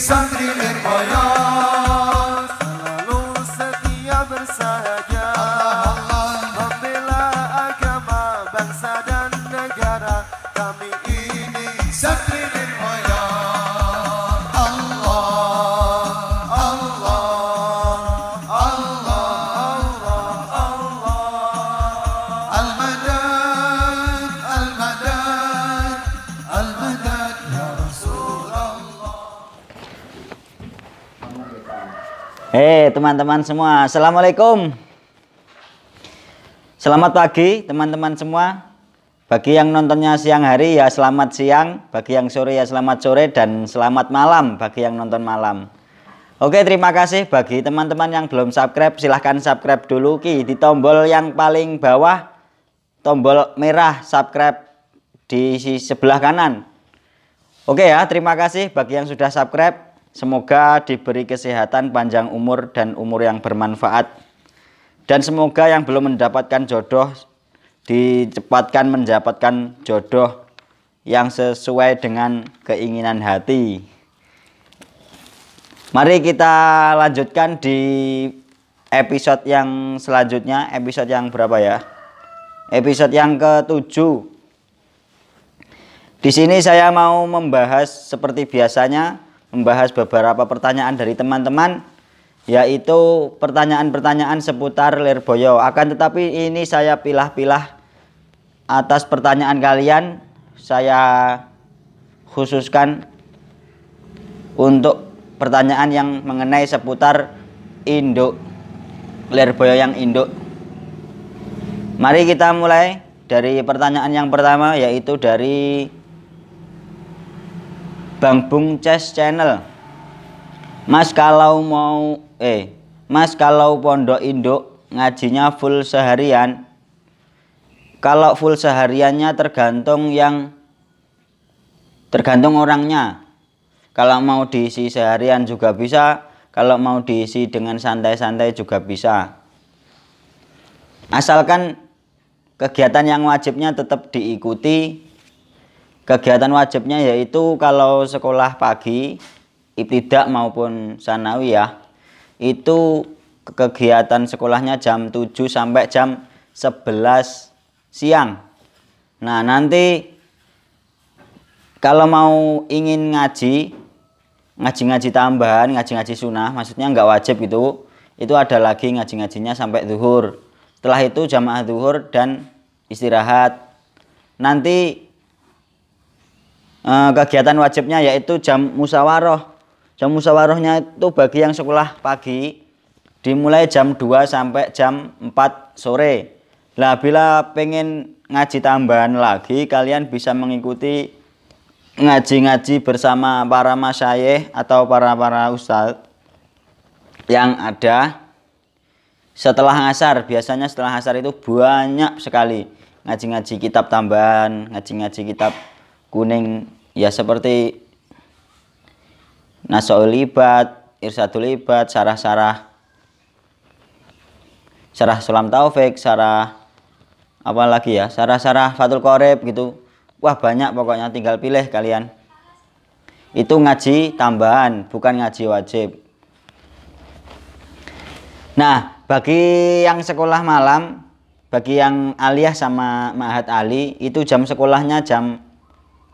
Sangri Nirvana Hei teman-teman semua, Assalamualaikum Selamat pagi teman-teman semua Bagi yang nontonnya siang hari ya selamat siang Bagi yang sore ya selamat sore Dan selamat malam bagi yang nonton malam Oke terima kasih bagi teman-teman yang belum subscribe Silahkan subscribe dulu Ki Di tombol yang paling bawah Tombol merah subscribe di sebelah kanan Oke ya terima kasih bagi yang sudah subscribe Semoga diberi kesehatan panjang umur dan umur yang bermanfaat. Dan semoga yang belum mendapatkan jodoh dicepatkan mendapatkan jodoh yang sesuai dengan keinginan hati. Mari kita lanjutkan di episode yang selanjutnya, episode yang berapa ya? Episode yang ketujuh. Di sini saya mau membahas seperti biasanya membahas beberapa pertanyaan dari teman-teman yaitu pertanyaan-pertanyaan seputar lerboyo. Akan tetapi ini saya pilah-pilah atas pertanyaan kalian saya khususkan untuk pertanyaan yang mengenai seputar induk lerboyo yang induk. Mari kita mulai dari pertanyaan yang pertama yaitu dari Bang Bung Chess Channel Mas kalau mau eh Mas kalau pondok induk ngajinya full seharian kalau full sehariannya tergantung yang tergantung orangnya kalau mau diisi seharian juga bisa kalau mau diisi dengan santai-santai juga bisa asalkan kegiatan yang wajibnya tetap diikuti kegiatan wajibnya yaitu kalau sekolah pagi ibtidak maupun sanawi ya itu kegiatan sekolahnya jam 7 sampai jam 11 siang nah nanti kalau mau ingin ngaji ngaji-ngaji tambahan ngaji-ngaji sunnah maksudnya nggak wajib itu itu ada lagi ngaji-ngajinya sampai zuhur setelah itu jamaah zuhur dan istirahat nanti Eh, kegiatan wajibnya yaitu jam musawaroh. Jam musawarohnya itu bagi yang sekolah pagi dimulai jam 2 sampai jam 4 sore. Lah bila pengen ngaji tambahan lagi kalian bisa mengikuti ngaji-ngaji bersama para masyayih atau para-para ustadz yang ada setelah ngasar biasanya setelah ngasar itu banyak sekali ngaji-ngaji kitab tambahan ngaji-ngaji kitab kuning ya seperti naso libat, irsatu libat, sarah-sarah sarah sulam taufik, sarah apa lagi ya, sarah-sarah fatul korep gitu. Wah banyak pokoknya tinggal pilih kalian. Itu ngaji tambahan, bukan ngaji wajib. Nah, bagi yang sekolah malam, bagi yang aliyah sama ma'had ali, itu jam sekolahnya jam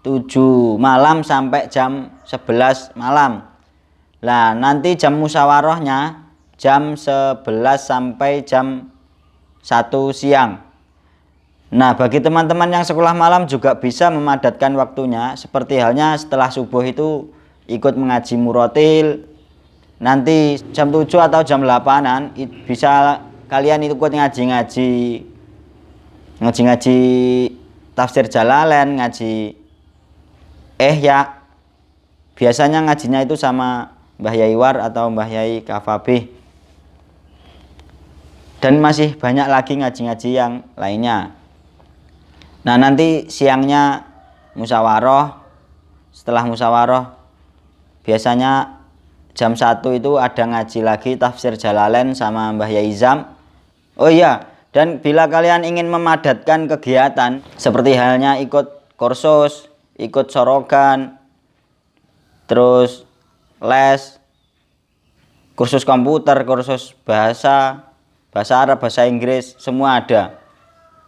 7 malam sampai jam 11 malam Nah nanti jam musyawarahnya jam 11 sampai jam 1 siang Nah bagi teman-teman yang sekolah malam juga bisa memadatkan waktunya Seperti halnya setelah subuh itu ikut mengaji murotil Nanti jam 7 atau jam 8an bisa kalian ikut ngaji-ngaji Ngaji-ngaji tafsir jalalain, ngaji eh ya biasanya ngajinya itu sama Mbah Yai War atau Mbah Yai Kafabih dan masih banyak lagi ngaji-ngaji yang lainnya nah nanti siangnya musyawarah setelah musyawarah biasanya jam 1 itu ada ngaji lagi tafsir jalalain sama Mbah Yai Zam. oh iya dan bila kalian ingin memadatkan kegiatan seperti halnya ikut kursus ikut sorokan terus les kursus komputer kursus bahasa bahasa Arab bahasa Inggris semua ada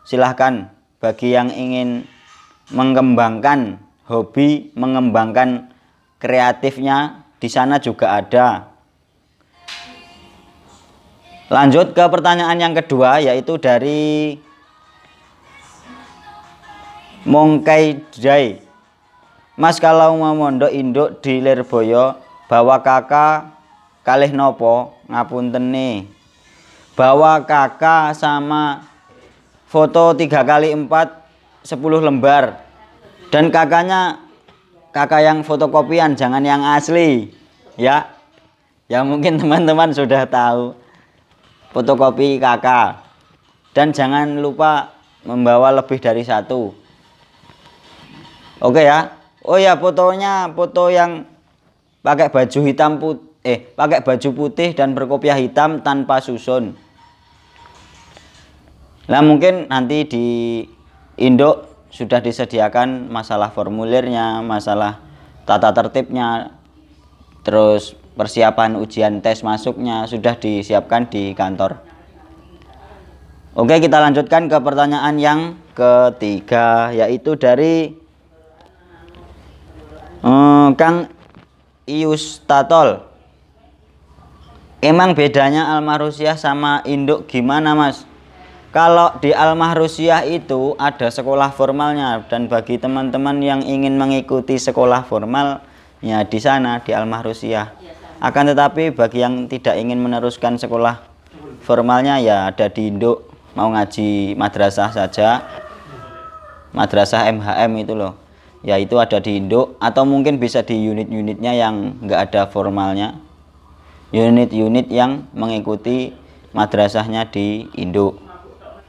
silahkan bagi yang ingin mengembangkan hobi mengembangkan kreatifnya di sana juga ada lanjut ke pertanyaan yang kedua yaitu dari Mongkai Jai Mas kalau mau mondok induk di Lerboyo bawa kakak kalih nopo nih Bawa kakak sama foto tiga kali empat sepuluh lembar. Dan kakaknya kakak yang fotokopian jangan yang asli ya. Ya mungkin teman-teman sudah tahu fotokopi kakak. Dan jangan lupa membawa lebih dari satu. Oke ya oh ya fotonya foto yang pakai baju hitam put eh pakai baju putih dan berkopiah hitam tanpa susun Nah mungkin nanti di Indo sudah disediakan masalah formulirnya masalah tata tertibnya terus persiapan ujian tes masuknya sudah disiapkan di kantor Oke kita lanjutkan ke pertanyaan yang ketiga yaitu dari Kang eh, Kang Iustatol Emang bedanya Almarusiah sama induk gimana mas? Kalau di Almarusiah itu ada sekolah formalnya dan bagi teman-teman yang ingin mengikuti sekolah formalnya di sana di Almarusiah Akan tetapi bagi yang tidak ingin meneruskan sekolah formalnya ya ada di induk mau ngaji madrasah saja madrasah MHM itu loh yaitu ada di induk atau mungkin bisa di unit-unitnya yang enggak ada formalnya unit-unit yang mengikuti madrasahnya di induk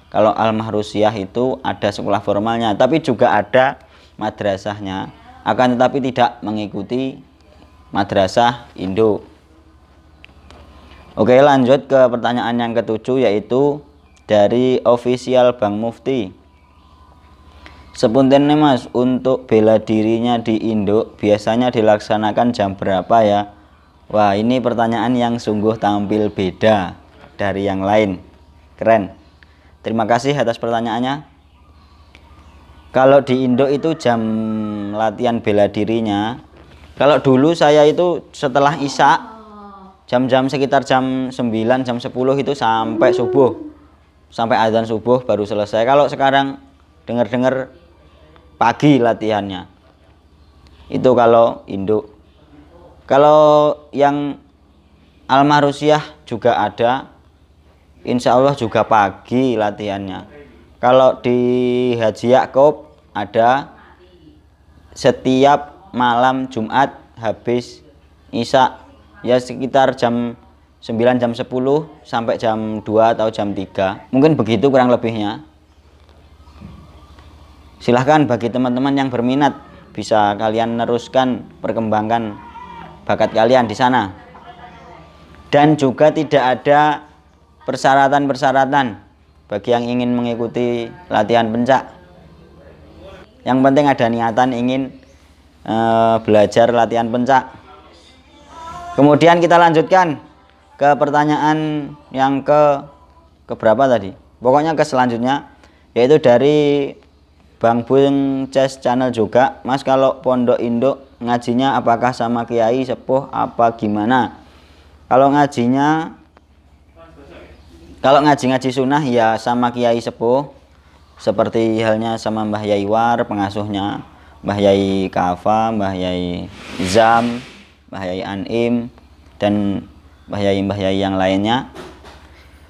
kalau Al-Mahrusiyah itu ada sekolah formalnya tapi juga ada madrasahnya akan tetapi tidak mengikuti madrasah induk Oke lanjut ke pertanyaan yang ketujuh yaitu dari official Bank Mufti Sepunten Mas, untuk bela dirinya di Indo biasanya dilaksanakan jam berapa ya? Wah, ini pertanyaan yang sungguh tampil beda dari yang lain. Keren. Terima kasih atas pertanyaannya. Kalau di Indo itu jam latihan bela dirinya. Kalau dulu saya itu setelah Isya jam-jam sekitar jam 9, jam 10 itu sampai subuh. Sampai azan subuh baru selesai. Kalau sekarang dengar-dengar pagi latihannya itu kalau induk kalau yang almarusiah juga ada insya Allah juga pagi latihannya kalau di Haji Yaakob ada setiap malam Jumat habis Isya ya sekitar jam 9 jam 10 sampai jam 2 atau jam 3 mungkin begitu kurang lebihnya silahkan bagi teman-teman yang berminat bisa kalian teruskan perkembangan bakat kalian di sana dan juga tidak ada persyaratan-persyaratan bagi yang ingin mengikuti latihan pencak yang penting ada niatan ingin e, belajar latihan pencak kemudian kita lanjutkan ke pertanyaan yang ke keberapa tadi pokoknya ke selanjutnya yaitu dari Bang Bung Chess Channel juga. Mas kalau pondok induk ngajinya apakah sama kiai sepuh apa gimana? Kalau ngajinya kalau ngaji-ngaji sunnah ya sama kiai sepuh seperti halnya sama Mbah Yai War pengasuhnya, Mbah Yai Kafa, Mbah Yai Zam, Mbah Yai Anim dan Mbah Yai Mbah Yai yang lainnya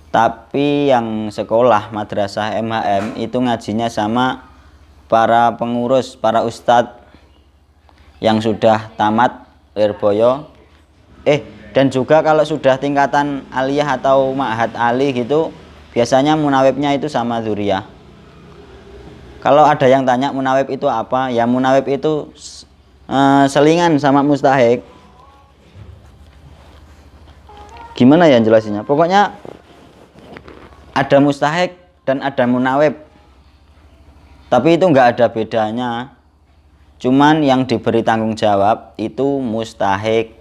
tapi yang sekolah madrasah MHM itu ngajinya sama para pengurus, para ustadz yang sudah tamat Lirboyo. Eh, dan juga kalau sudah tingkatan aliyah atau ma'had ali gitu, biasanya munawibnya itu sama zuriyah. Kalau ada yang tanya munawib itu apa? Ya munawib itu eh, selingan sama mustahik. Gimana ya jelasinya? Pokoknya ada mustahik dan ada munawib tapi itu nggak ada bedanya cuman yang diberi tanggung jawab itu mustahik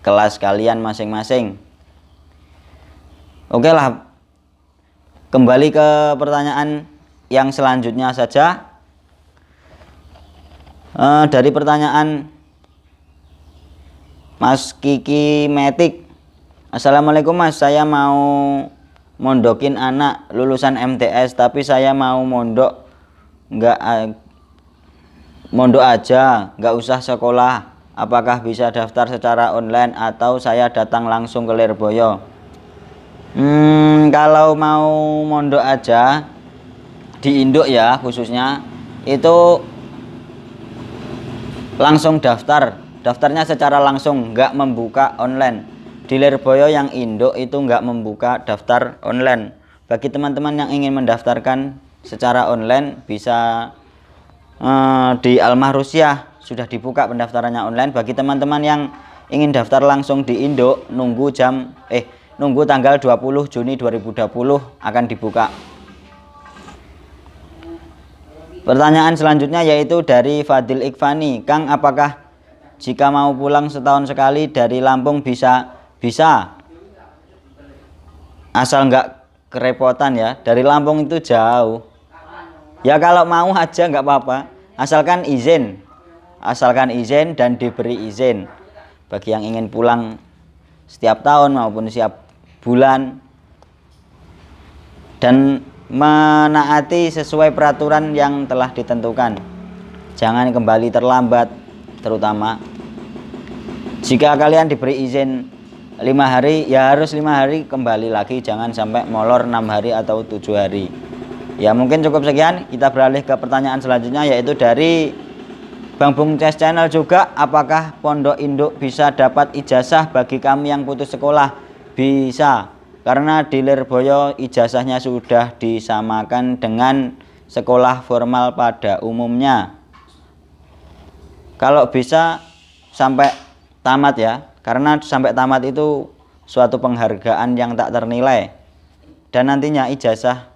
kelas kalian masing-masing oke lah kembali ke pertanyaan yang selanjutnya saja e, dari pertanyaan Mas Kiki Metik Assalamualaikum Mas, saya mau mondokin anak lulusan MTS tapi saya mau mondok nggak mondok aja nggak usah sekolah apakah bisa daftar secara online atau saya datang langsung ke Lirboyo hmm, kalau mau mondok aja di induk ya khususnya itu langsung daftar daftarnya secara langsung nggak membuka online di Lirboyo yang induk itu nggak membuka daftar online. Bagi teman-teman yang ingin mendaftarkan secara online bisa eh, di Almah Rusia sudah dibuka pendaftarannya online. Bagi teman-teman yang ingin daftar langsung di Indo nunggu jam eh nunggu tanggal 20 Juni 2020 akan dibuka pertanyaan selanjutnya yaitu dari Fadil Ikfani Kang apakah jika mau pulang setahun sekali dari Lampung bisa bisa. Asal nggak kerepotan ya. Dari Lampung itu jauh. Ya kalau mau aja nggak apa-apa. Asalkan izin. Asalkan izin dan diberi izin. Bagi yang ingin pulang setiap tahun maupun setiap bulan dan menaati sesuai peraturan yang telah ditentukan. Jangan kembali terlambat, terutama jika kalian diberi izin lima hari ya harus lima hari kembali lagi jangan sampai molor enam hari atau tujuh hari ya mungkin cukup sekian kita beralih ke pertanyaan selanjutnya yaitu dari Bang Bung Ces Channel juga apakah pondok induk bisa dapat ijazah bagi kami yang putus sekolah bisa karena di Lirboyo ijazahnya sudah disamakan dengan sekolah formal pada umumnya kalau bisa sampai tamat ya karena sampai tamat itu suatu penghargaan yang tak ternilai dan nantinya ijazah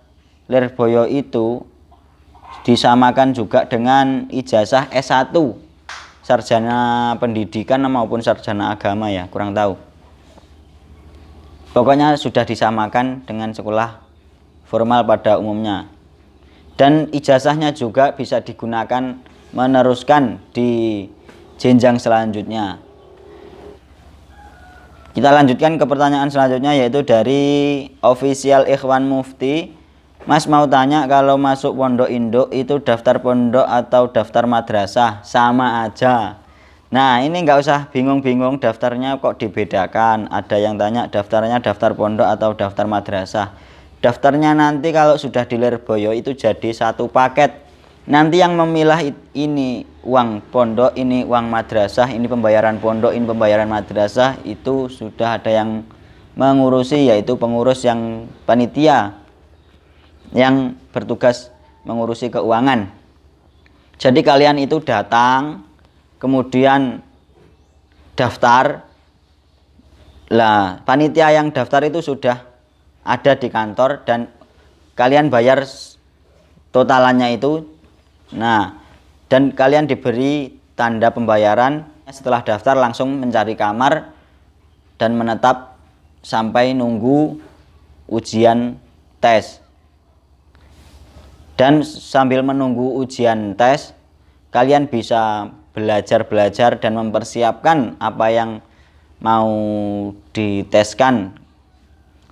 Lirboyo itu disamakan juga dengan ijazah S1 sarjana pendidikan maupun sarjana agama ya kurang tahu pokoknya sudah disamakan dengan sekolah formal pada umumnya dan ijazahnya juga bisa digunakan meneruskan di jenjang selanjutnya kita lanjutkan ke pertanyaan selanjutnya yaitu dari official Ikhwan Mufti. Mas mau tanya kalau masuk pondok induk itu daftar pondok atau daftar madrasah sama aja. Nah ini nggak usah bingung-bingung daftarnya kok dibedakan. Ada yang tanya daftarnya daftar pondok atau daftar madrasah. Daftarnya nanti kalau sudah di Lerboyo itu jadi satu paket Nanti yang memilah ini uang pondok, ini uang madrasah, ini pembayaran pondok, ini pembayaran madrasah itu sudah ada yang mengurusi yaitu pengurus yang panitia yang bertugas mengurusi keuangan. Jadi kalian itu datang kemudian daftar lah panitia yang daftar itu sudah ada di kantor dan kalian bayar totalannya itu Nah, dan kalian diberi tanda pembayaran setelah daftar langsung mencari kamar dan menetap sampai nunggu ujian tes. Dan sambil menunggu ujian tes, kalian bisa belajar-belajar dan mempersiapkan apa yang mau diteskan.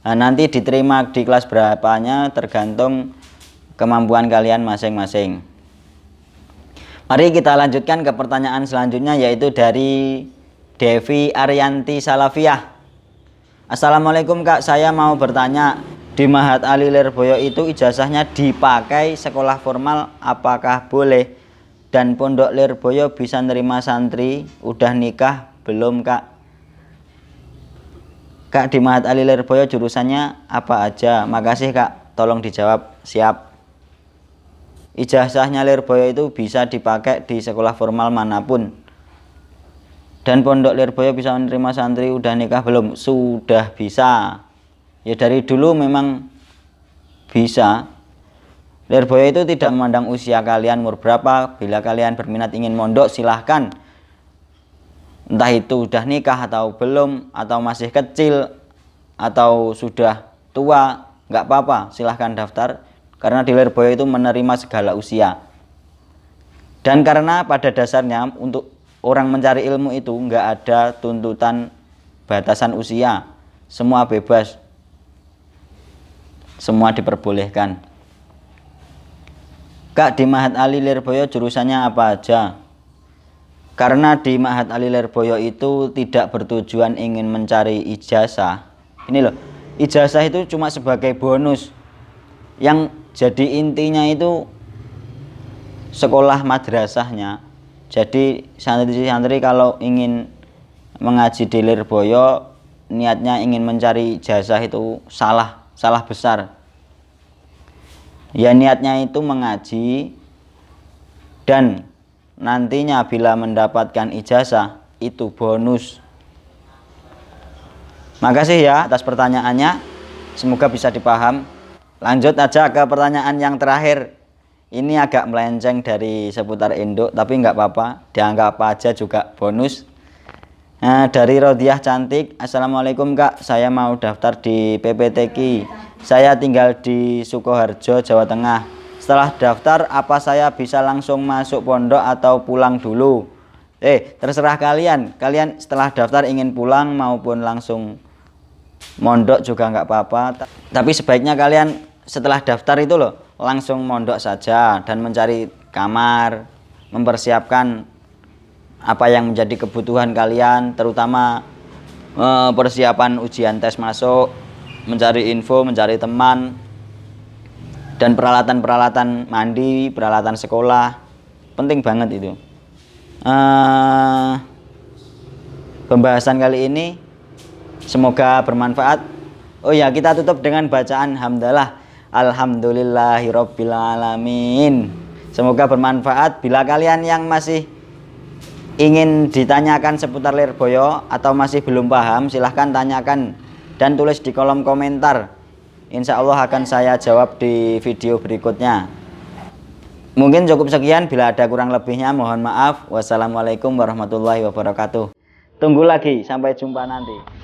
Nah, nanti diterima di kelas berapanya tergantung kemampuan kalian masing-masing. Mari kita lanjutkan ke pertanyaan selanjutnya yaitu dari Devi Arianti Salafiyah. Assalamualaikum kak, saya mau bertanya di Mahat Ali Lerboyo itu ijazahnya dipakai sekolah formal apakah boleh? Dan Pondok Lirboyo bisa nerima santri udah nikah belum kak? Kak di Mahat Ali Lerboyo jurusannya apa aja? Makasih kak, tolong dijawab. Siap ijazah Lirboyo itu bisa dipakai di sekolah formal manapun dan pondok Lirboyo bisa menerima santri udah nikah belum sudah bisa ya dari dulu memang bisa Lirboyo itu tidak memandang usia kalian umur berapa bila kalian berminat ingin mondok silahkan entah itu udah nikah atau belum atau masih kecil atau sudah tua nggak apa-apa silahkan daftar karena dealer boy itu menerima segala usia. Dan karena pada dasarnya untuk orang mencari ilmu itu nggak ada tuntutan batasan usia, semua bebas, semua diperbolehkan. Kak di Mahat Ali Lirboyo jurusannya apa aja? Karena di Mahat Ali Lirboyo itu tidak bertujuan ingin mencari ijazah. Ini loh, ijazah itu cuma sebagai bonus yang jadi intinya itu sekolah madrasahnya jadi santri-santri kalau ingin mengaji di Lirboyo niatnya ingin mencari jasa itu salah salah besar ya niatnya itu mengaji dan nantinya bila mendapatkan ijazah itu bonus makasih ya atas pertanyaannya semoga bisa dipaham Lanjut aja ke pertanyaan yang terakhir. Ini agak melenceng dari seputar induk, tapi nggak apa-apa. Dianggap apa aja juga bonus. Nah, dari Rodiah Cantik, Assalamualaikum Kak, saya mau daftar di PPTK. Saya tinggal di Sukoharjo, Jawa Tengah. Setelah daftar, apa saya bisa langsung masuk pondok atau pulang dulu? Eh, terserah kalian. Kalian setelah daftar ingin pulang maupun langsung mondok juga nggak apa-apa. Tapi sebaiknya kalian setelah daftar itu loh langsung mondok saja dan mencari kamar mempersiapkan apa yang menjadi kebutuhan kalian terutama eh, persiapan ujian tes masuk mencari info mencari teman dan peralatan-peralatan mandi peralatan sekolah penting banget itu eh, pembahasan kali ini semoga bermanfaat oh ya kita tutup dengan bacaan hamdalah Alhamdulillahirabbil alamin. Semoga bermanfaat. Bila kalian yang masih ingin ditanyakan seputar Lirboyo atau masih belum paham, silahkan tanyakan dan tulis di kolom komentar. Insya Allah akan saya jawab di video berikutnya. Mungkin cukup sekian. Bila ada kurang lebihnya, mohon maaf. Wassalamualaikum warahmatullahi wabarakatuh. Tunggu lagi, sampai jumpa nanti.